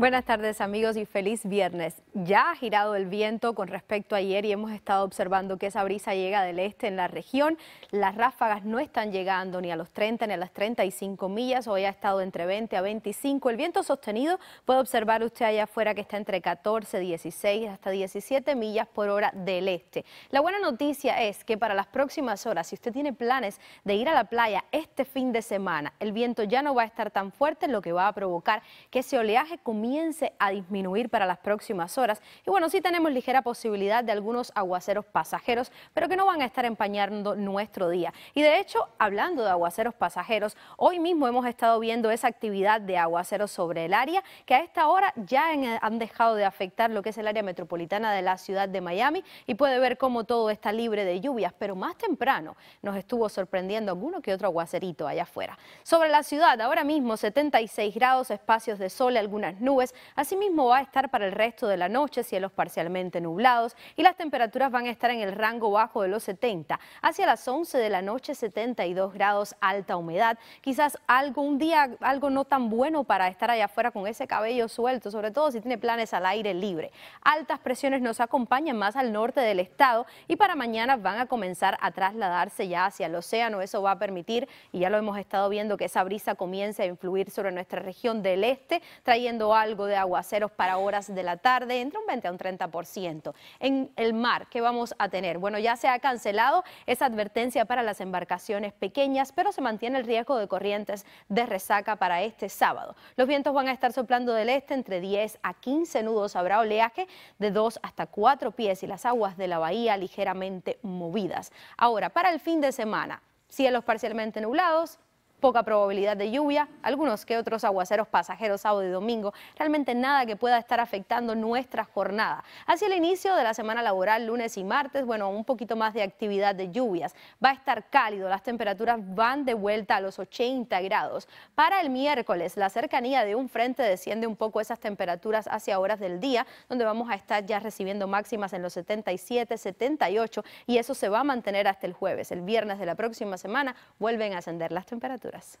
Buenas tardes amigos y feliz viernes. Ya ha girado el viento con respecto a ayer y hemos estado observando que esa brisa llega del este en la región. Las ráfagas no están llegando ni a los 30 ni a las 35 millas. Hoy ha estado entre 20 a 25. El viento sostenido puede observar usted allá afuera que está entre 14, 16 hasta 17 millas por hora del este. La buena noticia es que para las próximas horas, si usted tiene planes de ir a la playa este fin de semana, el viento ya no va a estar tan fuerte, lo que va a provocar que ese oleaje comience comience a disminuir para las próximas horas. Y bueno, sí tenemos ligera posibilidad de algunos aguaceros pasajeros, pero que no van a estar empañando nuestro día. Y de hecho, hablando de aguaceros pasajeros, hoy mismo hemos estado viendo esa actividad de aguaceros sobre el área, que a esta hora ya eh, han dejado de afectar lo que es el área metropolitana de la ciudad de Miami y puede ver cómo todo está libre de lluvias, pero más temprano nos estuvo sorprendiendo alguno que otro aguacerito allá afuera. Sobre la ciudad, ahora mismo 76 grados, espacios de sol, algunas nubes. Asimismo va a estar para el resto de la noche cielos parcialmente nublados y las temperaturas van a estar en el rango bajo de los 70. Hacia las 11 de la noche 72 grados alta humedad. Quizás algún día, algo no tan bueno para estar allá afuera con ese cabello suelto, sobre todo si tiene planes al aire libre. Altas presiones nos acompañan más al norte del estado y para mañana van a comenzar a trasladarse ya hacia el océano. Eso va a permitir, y ya lo hemos estado viendo, que esa brisa comience a influir sobre nuestra región del este, trayendo algo de aguaceros para horas de la tarde, entre un 20 a un 30%. En el mar, ¿qué vamos a tener? Bueno, ya se ha cancelado esa advertencia para las embarcaciones pequeñas, pero se mantiene el riesgo de corrientes de resaca para este sábado. Los vientos van a estar soplando del este entre 10 a 15 nudos, habrá oleaje de 2 hasta 4 pies y las aguas de la bahía ligeramente movidas. Ahora, para el fin de semana, cielos parcialmente nublados, poca probabilidad de lluvia, algunos que otros aguaceros pasajeros sábado y domingo, realmente nada que pueda estar afectando nuestra jornada. Hacia el inicio de la semana laboral, lunes y martes, bueno, un poquito más de actividad de lluvias. Va a estar cálido, las temperaturas van de vuelta a los 80 grados. Para el miércoles, la cercanía de un frente desciende un poco esas temperaturas hacia horas del día, donde vamos a estar ya recibiendo máximas en los 77, 78 y eso se va a mantener hasta el jueves. El viernes de la próxima semana vuelven a ascender las temperaturas. Escrituras.